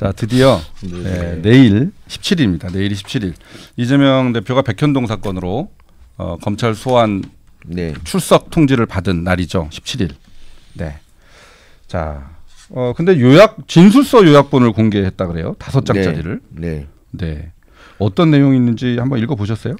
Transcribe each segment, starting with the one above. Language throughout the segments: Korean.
자 드디어 네. 예, 내일 17일입니다. 내일이 17일 이재명 대표가 백현동 사건으로 어, 검찰 소환 네. 출석 통지를 받은 날이죠. 17일. 네. 자, 어 근데 요약 진술서 요약본을 공개했다 그래요. 다섯 네. 장짜리를. 네. 네. 네. 어떤 내용이 있는지 한번 읽어 보셨어요?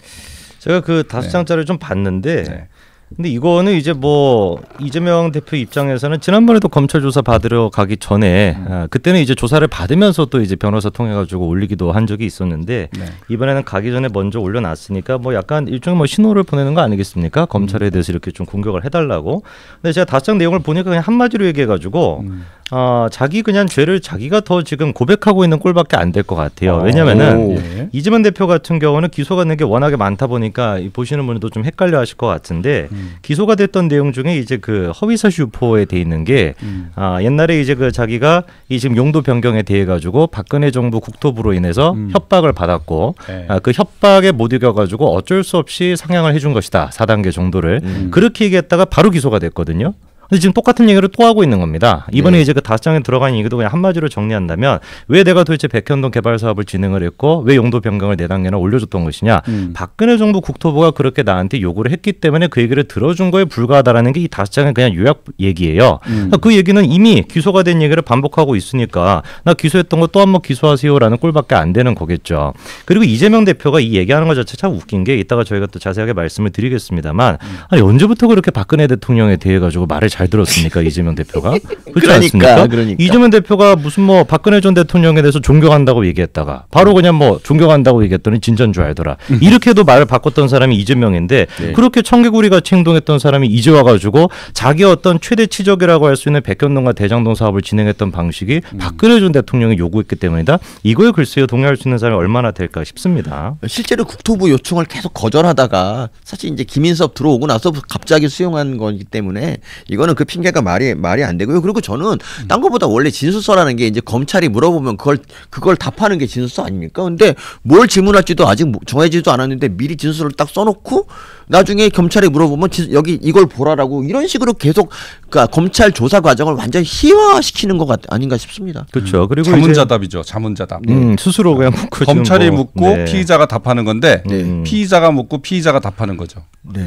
제가 그 다섯 네. 장짜리 좀 봤는데 네. 근데 이거는 이제 뭐 이재명 대표 입장에서는 지난번에도 검찰 조사 받으러 가기 전에 음. 아, 그때는 이제 조사를 받으면서 또 이제 변호사 통해 가지고 올리기도 한 적이 있었는데 네. 이번에는 가기 전에 먼저 올려놨으니까 뭐 약간 일종의 뭐 신호를 보내는 거 아니겠습니까? 검찰에 음. 대해서 이렇게 좀 공격을 해달라고. 근데 제가 다섯 내용을 보니까 그냥 한마디로 얘기해 가지고. 음. 아, 자기 그냥 죄를 자기가 더 지금 고백하고 있는 꼴밖에 안 될 것 같아요. 왜냐면은 예. 이재만 대표 같은 경우는 기소가 된 게 워낙에 많다 보니까 보시는 분들도 좀 헷갈려 하실 것 같은데 음. 기소가 됐던 내용 중에 이제 그 허위사실 유포에 돼 있는 게 음. 아, 옛날에 이제 그 자기가 이 지금 용도 변경에 대해 가지고 박근혜 정부 국토부로 인해서 음. 협박을 받았고 네. 아, 그 협박에 못 이겨 가지고 어쩔 수 없이 상향을 해 준 것이다. 사단계 정도를 음. 그렇게 얘기했다가 바로 기소가 됐거든요. 근데 지금 똑같은 얘기를 또 하고 있는 겁니다. 이번에 네. 이제 그 다섯 장에 들어간 얘기도 그냥 한마디로 정리한다면 왜 내가 도대체 백현동 개발 사업을 진행을 했고 왜 용도 변경을 네 단계나 올려줬던 것이냐. 음. 박근혜 정부 국토부가 그렇게 나한테 요구를 했기 때문에 그 얘기를 들어준 거에 불과하다라는 게 이 다섯 장의 그냥 요약 얘기예요. 음. 그러니까 그 얘기는 이미 기소가 된 얘기를 반복하고 있으니까 나 기소했던 거 또 한 번 기소하세요라는 꼴밖에 안 되는 거겠죠. 그리고 이재명 대표가 이 얘기하는 것 자체 참 웃긴 게 이따가 저희가 또 자세하게 말씀을 드리겠습니다만 음. 아니, 언제부터 그렇게 박근혜 대통령에 대해 가지고 말을 잘잘 들었습니까 이재명 대표가 그렇지 그러니까, 않습니까? 그러니까. 이재명 대표가 무슨 뭐 박근혜 전 대통령에 대해서 존경한다고 얘기했다가 바로 그냥 뭐 존경한다고 얘기했더니 진전 줄 알더라 음. 이렇게도 말을 바꿨던 사람이 이재명인데 네. 그렇게 청개구리 가이 행동했던 사람이 이제 와가지고 자기 어떤 최대 치적이라고 할 수 있는 백현동과 대장동 사업을 진행했던 방식이 음. 박근혜 전 대통령이 요구했기 때문이다 이거에 글쎄요 동의할 수 있는 사람이 얼마나 될까 싶습니다 실제로 국토부 요청을 계속 거절하다가 사실 이제 김인섭 들어오고 나서 갑자기 수용한 거기 때문에 이거는 저는 그 핑계가 말이 말이 안 되고요. 그리고 저는 딴것보다 원래 진술서라는 게 이제 검찰이 물어보면 그걸 그걸 답하는 게 진술서 아닙니까? 근데 뭘 질문할지도 아직 뭐 정해지지도 않았는데 미리 진술을 딱 써놓고 나중에 검찰이 물어보면 진, 여기 이걸 보라라고 이런 식으로 계속 그러니까 검찰 조사 과정을 완전 희화시키는 것 같, 아닌가 싶습니다. 그렇죠. 음. 그리고 자문자답이죠. 자문자답. 음, 네. 스스로 그냥 묻고 음. 검찰이 뭐, 묻고 네. 피의자가 답하는 건데 네. 피의자가 묻고 피의자가 답하는 거죠. 네.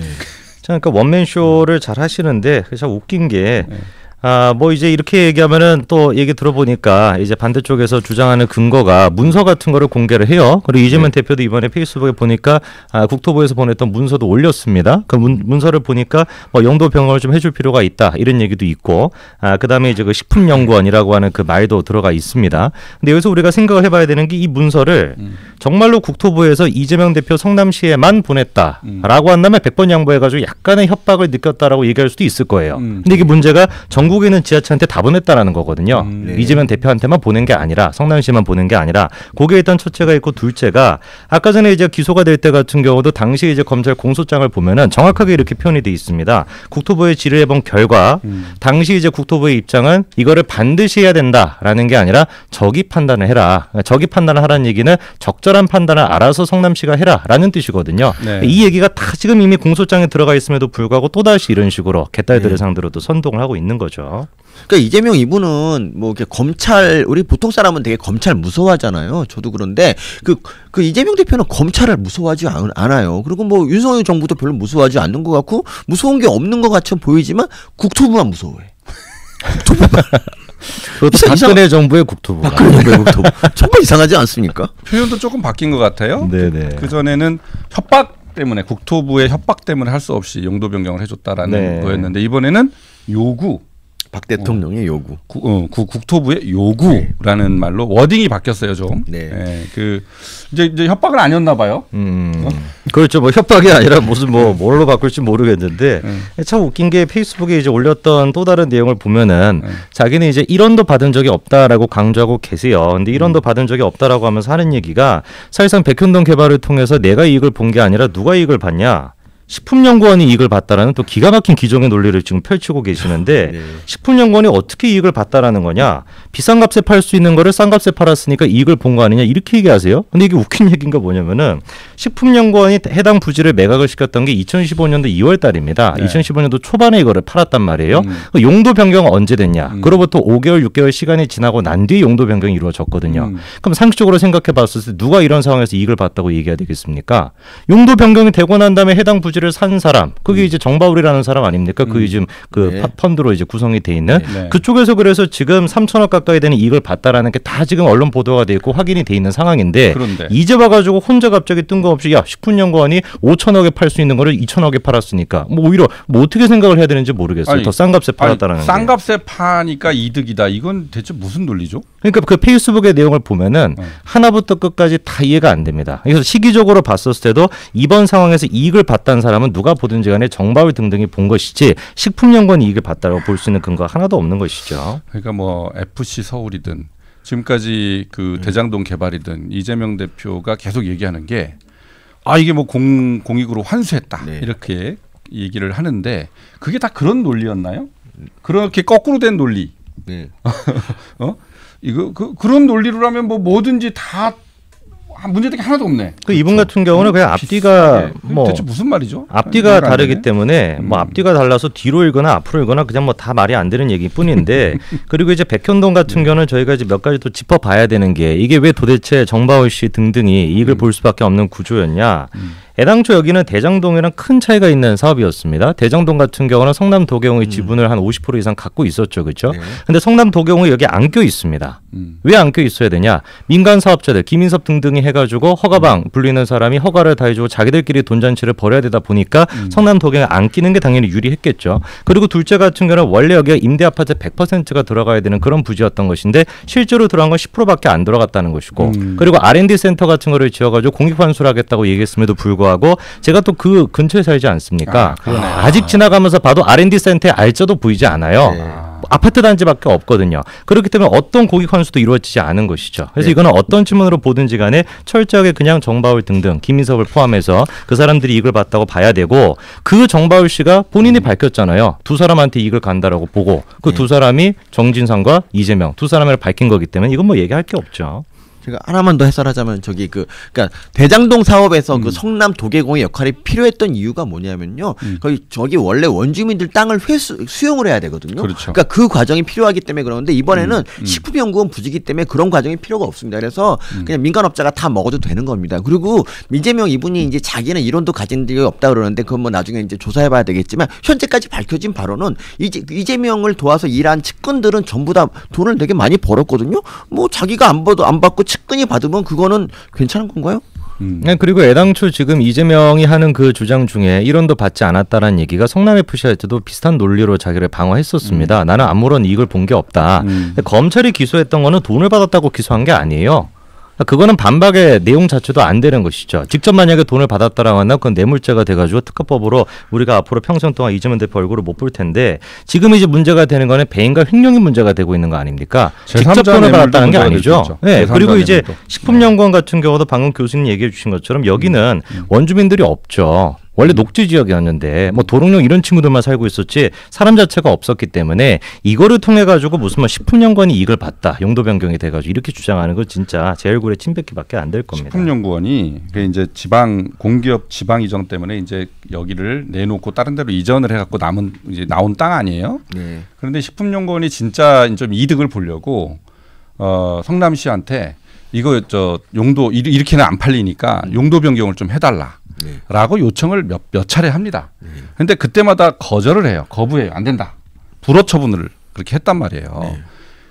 그러니까 원맨쇼를 잘 하시는데 참 웃긴 게 네. 아, 뭐 이제 이렇게 얘기하면은 또 얘기 들어보니까 이제 반대쪽에서 주장하는 근거가 문서 같은 거를 공개를 해요. 그리고 이재명 네. 대표도 이번에 페이스북에 보니까 아, 국토부에서 보냈던 문서도 올렸습니다. 그 문, 문 서를 보니까 뭐 영도 병원을 좀 해줄 필요가 있다 이런 얘기도 있고, 아, 그다음에 이제 그 식품연구원이라고 하는 그 말도 들어가 있습니다. 근데 여기서 우리가 생각을 해봐야 되는 게 이 문서를 음. 정말로 국토부에서 이재명 대표 성남시에만 보냈다라고 음. 한다면 100번 양보해가지고 약간의 협박을 느꼈다라고 얘기할 수도 있을 거예요. 음. 근데 이게 문제가 정국 결국에는 지하철한테 다 보냈다라는 거거든요. 음, 네. 이재명 대표한테만 보낸 게 아니라 성남시만 보낸 게 아니라 그에 일단 첫째가 있고 둘째가 아까 전에 이제 기소가 될 때 같은 경우도 당시 이제 검찰 공소장을 보면은 정확하게 이렇게 표현이 돼 있습니다. 국토부의 질의 해본 결과 음. 당시 이제 국토부의 입장은 이거를 반드시 해야 된다라는 게 아니라 적이 판단을 해라. 적이 판단을 하라는 얘기는 적절한 판단을 알아서 성남시가 해라라는 뜻이거든요. 네. 이 얘기가 다 지금 이미 공소장에 들어가 있음에도 불구하고 또다시 이런 식으로 개딸들을 네. 상대로 또 선동을 하고 있는 거죠. 그렇죠. 그러니까 이재명 이분은 뭐 이렇게 검찰 우리 보통 사람은 되게 검찰 무서워하잖아요. 저도 그런데 그그 그 이재명 대표는 검찰을 무서워하지 않, 아요 그리고 뭐 윤석열 정부도 별로 무서워하지 않는 것 같고 무서운 게 없는 것 같처럼 보이지만 국토부만 무서워해. 국토부만. 그것도 박근혜 정부의 국토부. 박근혜 정부의 아. 국토부. 정말 이상하지 않습니까? 표현도 조금 바뀐 것 같아요. 네네. 그 전에는 협박 때문에 국토부의 협박 때문에 할 수 없이 용도 변경을 해줬다라는 네. 거였는데 이번에는 요구 박 대통령의 어. 요구. 구, 어, 구 국토부의 요구라는 네. 말로 워딩이 바뀌었어요 좀. 네. 네. 그 이제, 이제 협박은 아니었나 봐요. 음. 어? 그렇죠. 뭐 협박이 아니라 무슨 뭐 네. 뭘로 바꿀지 모르겠는데 네. 참 웃긴 게 페이스북에 이제 올렸던 또 다른 내용을 보면은 네. 자기는 이제 1원도 받은 적이 없다라고 강조하고 계세요. 근데 1원도 음. 받은 적이 없다라고 하면서 하는 얘기가 사실상 백현동 개발을 통해서 내가 이익을 본 게 아니라 누가 이익을 봤냐? 식품연구원이 이익을 봤다라는 또 기가 막힌 기종의 논리를 지금 펼치고 계시는데 아, 네. 식품연구원이 어떻게 이익을 봤다라는 거냐 비싼 값에 팔 수 있는 거를 싼 값에 팔았으니까 이익을 본 거 아니냐 이렇게 얘기하세요 근데 이게 웃긴 얘기인가 뭐냐면은 식품연구원이 해당 부지를 매각을 시켰던 게 2015년도 2월 달입니다 네. 2015년도 초반에 이거를 팔았단 말이에요 음. 그 용도 변경은 언제 됐냐 음. 그로부터 5개월 6개월 시간이 지나고 난 뒤에 용도 변경이 이루어졌거든요 음. 그럼 상식적으로 생각해 봤을 때 누가 이런 상황에서 이익을 봤다고 얘기해야 되겠습니까 용도 변경이 되고 난 다음에 해당 부지를 주식을 산 사람 그게 음. 이제 정바울이라는 사람 아닙니까? 그 음. 요즘 그 네. 펀드로 이제 구성이 돼 있는 네. 네. 그쪽에서 그래서 지금 3천억 가까이 되는 이익을 봤다라는 게 다 지금 언론 보도가 돼 있고 확인이 돼 있는 상황인데 그런데. 이제 봐가지고 혼자 갑자기 뜬금없이 야 식품연구원이 5천억에 팔 수 있는 거를 2천억에 팔았으니까 뭐 오히려 뭐 어떻게 생각을 해야 되는지 모르겠어요. 더 싼값에 팔았다라는 아니, 싼값에 파니까 이득이다. 이건 대체 무슨 논리죠? 그러니까 그 페이스북의 내용을 보면은 어. 하나부터 끝까지 다 이해가 안 됩니다. 그래서 시기적으로 봤었을 때도 이번 상황에서 이익을 봤다는 사람은 누가 보든지 간에 정바위 등등이 본 것이지 식품연구원 이익을 봤다고 볼 수 있는 근거가 하나도 없는 것이죠. 그러니까 뭐 FC 서울이든 지금까지 그 음. 대장동 개발이든 이재명 대표가 계속 얘기하는 게 아 이게 뭐 공, 공익으로 환수했다 네. 이렇게 얘기를 하는데 그게 다 그런 논리였나요? 그렇게 거꾸로 된 논리. 네. 어? 이거 그, 그런 논리로라면 뭐 뭐든지 다 문제된 게 하나도 없네. 그 그렇죠. 이분 같은 경우는 그냥 어, 앞뒤가 비싸게. 뭐 대체 무슨 말이죠? 앞뒤가 다르기 때문에 음. 뭐 앞뒤가 달라서 뒤로 읽거나 앞으로 읽거나 그냥 뭐 다 말이 안 되는 얘기뿐인데 그리고 이제 백현동 같은 네. 경우는 저희가 이제 몇 가지 또 짚어봐야 되는 게 이게 왜 도대체 정바울 씨 등등이 이익을 음. 볼 수밖에 없는 구조였냐? 음. 애당초 여기는 대장동이랑 큰 차이가 있는 사업이었습니다. 대장동 같은 경우는 성남 도경의 음. 지분을 한 50% 이상 갖고 있었죠. 그렇죠? 네. 근데 성남 도경이 여기 안껴 있습니다. 음. 왜안 껴 있어야 되냐? 민간 사업자들 김인섭 등등이 해 가지고 허가방 음. 불리는 사람이 허가를 다해 주고 자기들끼리 돈잔치를 벌여야 되다 보니까 음. 성남 도경에 안 끼는 게 당연히 유리했겠죠. 그리고 둘째 같은 경우는 원래 여기가 임대 아파트 100%가 들어가야 되는 그런 부지였던 것인데 실제로 들어간 건 10%밖에 안 들어갔다는 것이고 음. 그리고 R&D 센터 같은 거를 지어 가지고 공익 환수를 하겠다고 얘기했음에도 불구하고 불구하고 제가 또 그 근처에 살지 않습니까? 아, 직 지나가면서 봐도 R&D 센터에 알짜도 보이지 않아요. 네. 아파트 단지밖에 없거든요. 그렇기 때문에 어떤 고객 환수도 이루어지지 않은 것이죠. 그래서 네. 이거는 어떤 측면으로 보든지 간에 철저하게 그냥 정바울 등등 김인섭을 포함해서 그 사람들이 이익을 봤다고 봐야 되고 그 정바울 씨가 본인이 음. 밝혔잖아요. 두 사람한테 이익을 간다라고 보고 그두 네. 사람이 정진상과 이재명 두 사람을 밝힌 거기 때문에 이건 뭐 얘기할 게 없죠. 제가 그러니까 하나만 더 해설하자면 저기 그 그러니까 대장동 사업에서 그 음. 그 성남 도계공의 역할이 필요했던 이유가 뭐냐면요. 음. 거기 저기 원래 원주민들 땅을 회수 수용을 해야 되거든요. 그렇죠. 그러니까 그 과정이 필요하기 때문에 그러는데 이번에는 음. 음. 식품연구원 부지기 때문에 그런 과정이 필요가 없습니다. 그래서 음. 그냥 민간업자가 다 먹어도 되는 겁니다. 그리고 민재명 이분이 이제 자기는 이론도 가진 게 없다 그러는데 그건 뭐 나중에 이제 조사해봐야 되겠지만 현재까지 밝혀진 바로는 이제 이재명을 도와서 일한 측근들은 전부 다 돈을 되게 많이 벌었거든요. 뭐 자기가 안 벌도 안 받고 측근이 받으면 그거는 괜찮은 건가요? 음. 네, 그리고 애당초 지금 이재명이 하는 그 주장 중에 1원도 받지 않았다라는 얘기가 성남 FC 할 때도 비슷한 논리로 자기를 방어했었습니다. 음. 나는 아무런 이익을 본 게 없다. 음. 검찰이 기소했던 거는 돈을 받았다고 기소한 게 아니에요. 그거는 반박의 내용 자체도 안 되는 것이죠. 직접 만약에 돈을 받았다라고 하면 그건 뇌물죄가 돼가지고 특허법으로 우리가 앞으로 평생 동안 이재명 대표 얼굴을 못 볼 텐데 지금 이제 문제가 되는 거는 배임과 횡령이 문제가 되고 있는 거 아닙니까? 직접 돈을 받았다는 게 아니죠. 네, 그리고 이제 식품연구원 네. 같은 경우도 방금 교수님 얘기해 주신 것처럼 여기는 음. 음. 원주민들이 없죠. 원래 녹지 지역이었는데 뭐 도롱뇽 이런 친구들만 살고 있었지 사람 자체가 없었기 때문에 이거를 통해 가지고 무슨 뭐 식품연구원이 이익을 봤다 용도 변경이 돼가지고 이렇게 주장하는 건 진짜 제 얼굴에 침뱉기밖에 안 될 겁니다. 식품연구원이 그 이제 지방 공기업 지방 이전 때문에 이제 여기를 내놓고 다른 데로 이전을 해갖고 남은 이제 나온 땅 아니에요? 네. 그런데 식품연구원이 진짜 좀 이득을 보려고 어, 성남시한테 이거 저 용도 이렇게는 안 팔리니까 용도 변경을 좀 해달라. 라고 요청을 몇, 몇 차례 합니다. 예. 근데 그때마다 거절을 해요. 거부해요. 안 된다. 불허 처분을 그렇게 했단 말이에요. 예.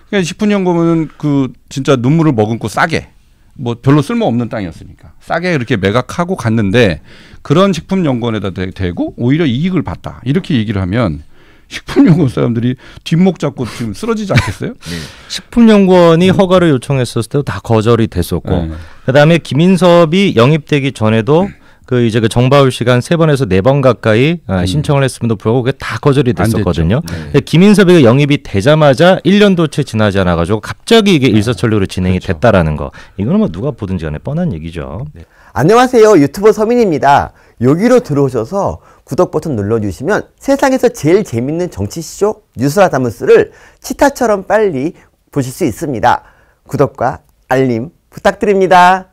그러니까 10분 연금은 그 진짜 눈물을 머금고 싸게 뭐 별로 쓸모없는 땅이었으니까 싸게 이렇게 매각하고 갔는데 그런 식품연구원에다 대고 오히려 이익을 봤다 이렇게 얘기를 하면 식품연구원 사람들이 뒷목 잡고 지금 쓰러지지 않겠어요? 네. 식품연구원이 허가를 요청했었을 때도 다 거절이 됐었고 네. 그다음에 김인섭이 영입되기 전에도 네. 그 이제 그 정바울 시간 세 번에서 네 번 가까이 아, 음. 신청을 했음에도 불구하고 그게 다 거절이 됐었거든요. 네. 김인섭이 영입이 되자마자 1년도 채 지나지 않아 가지고 갑자기 이게 네. 일사천리로 진행이 그렇죠. 됐다라는 거. 이거는 뭐 누가 보든지 간에 뻔한 얘기죠. 네. 안녕하세요. 유튜버 서민입니다. 여기로 들어오셔서 구독 버튼 눌러주시면 세상에서 제일 재밌는 정치 시조 뉴스라 다무스를 치타처럼 빨리 보실 수 있습니다. 구독과 알림 부탁드립니다.